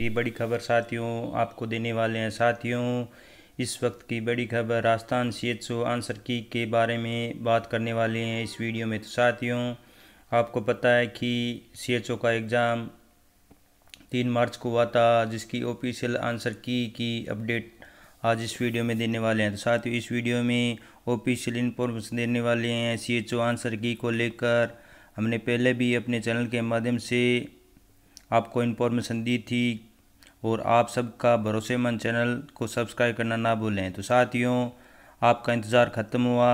की बड़ी खबर साथियों आपको देने वाले हैं साथियों इस वक्त की बड़ी खबर Rajasthan C H O answer key के बारे में बात करने वाले हैं इस वीडियो में तो साथियों आपको पता है कि सी एच ओ का एग्ज़ाम तीन मार्च को हुआ था जिसकी ऑफिशियल आंसर की की अपडेट आज इस वीडियो में देने वाले हैं तो साथियों इस वीडियो में ऑफिशियल इन्फॉर्मेशन देने वाले हैं सी एच ओ आंसर की को लेकर हमने पहले भी अपने चैनल के माध्यम से आपको इन्फॉर्मेशन दी थी और आप सबका भरोसेमंद चैनल को सब्सक्राइब करना ना भूलें तो साथियों आपका इंतज़ार ख़त्म हुआ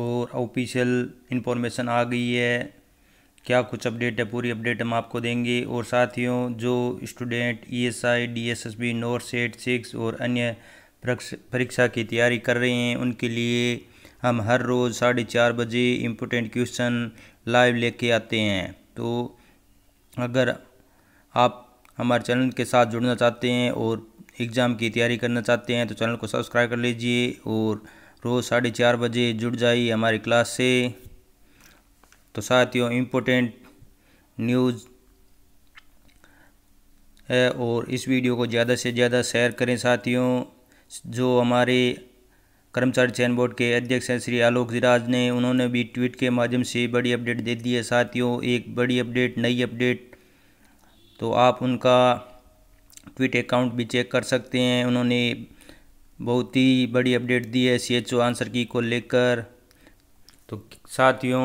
और ऑफिशियल इंफॉर्मेशन आ गई है क्या कुछ अपडेट है पूरी अपडेट हम आपको देंगे और साथियों जो student ESI DSSB NORCET six और अन्य परीक्षा की तैयारी कर रहे हैं उनके लिए हम हर रोज़ साढ़े चार बजे इम्पोर्टेंट क्वेश्चन लाइव लेके आते हैं तो अगर आप हमारे चैनल के साथ जुड़ना चाहते हैं और एग्ज़ाम की तैयारी करना चाहते हैं तो चैनल को सब्सक्राइब कर लीजिए और रोज़ साढ़े चार बजे जुड़ जाइए हमारी क्लास से तो साथियों इम्पोर्टेंट न्यूज़ है और इस वीडियो को ज़्यादा से ज़्यादा शेयर करें साथियों जो हमारे कर्मचारी चयन बोर्ड के अध्यक्ष हैं श्री आलोक जिराज ने उन्होंने भी ट्वीट के माध्यम से बड़ी अपडेट दे दी है साथियों एक बड़ी अपडेट नई अपडेट तो आप उनका ट्विट अकाउंट भी चेक कर सकते हैं उन्होंने बहुत ही बड़ी अपडेट दी है सी एच ओ आंसर की को लेकर तो साथियों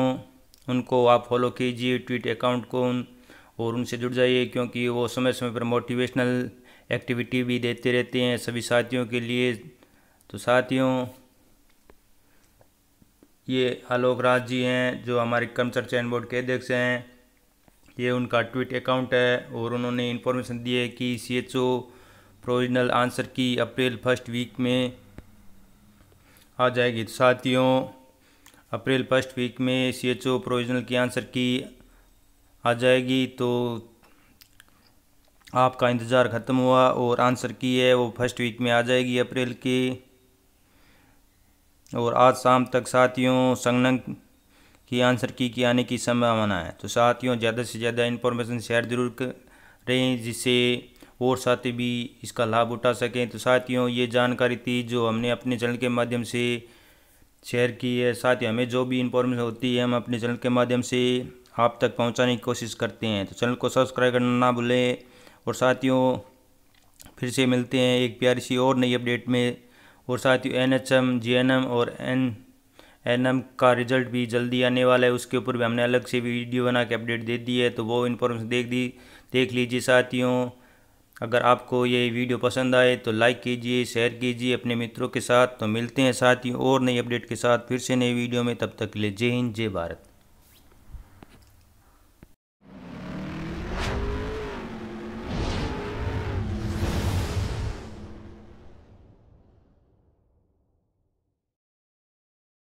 उनको आप फॉलो कीजिए ट्विट अकाउंट को उन और उनसे जुड़ जाइए क्योंकि वो समय समय पर मोटिवेशनल एक्टिविटी भी देते रहते हैं सभी साथियों के लिए तो साथियों ये आलोक राज जी हैं जो हमारे कर्मचर चैन बोर्ड के अध्यक्ष हैं ये उनका ट्वीट अकाउंट है और उन्होंने इन्फॉर्मेशन दी है कि C H O provisional answer key April first week में आ जाएगी तो साथियों अप्रैल फर्स्ट वीक में सी एच ओ प्रोविजनल की आंसर की आ जाएगी तो आपका इंतज़ार ख़त्म हुआ और आंसर की है वो फर्स्ट वीक में आ जाएगी अप्रैल की और आज शाम तक साथियों संगनक की आंसर की की आने की संभावना है तो साथियों ज़्यादा से ज़्यादा इन्फॉर्मेशन शेयर जरूर करें जिससे और साथी भी इसका लाभ उठा सकें तो साथियों ये जानकारी थी जो हमने अपने चैनल के माध्यम से शेयर की है साथ हमें जो भी इन्फॉर्मेशन होती है हम अपने चैनल के माध्यम से आप तक पहुंचाने की कोशिश करते हैं तो चैनल को सब्सक्राइब करना ना भूलें और साथियों फिर से मिलते हैं एक प्यारी सी और नई अपडेट में और साथियों N H M G N M और एन एनएम का रिजल्ट भी जल्दी आने वाला है उसके ऊपर भी हमने अलग से वीडियो बना के अपडेट दे दी है तो वो इन्फॉर्मेशन देख दी देख लीजिए साथियों अगर आपको ये वीडियो पसंद आए तो लाइक कीजिए शेयर कीजिए अपने मित्रों के साथ तो मिलते हैं साथियों और नई अपडेट के साथ फिर से नई वीडियो में तब तक के लिए जय हिंद जय भारत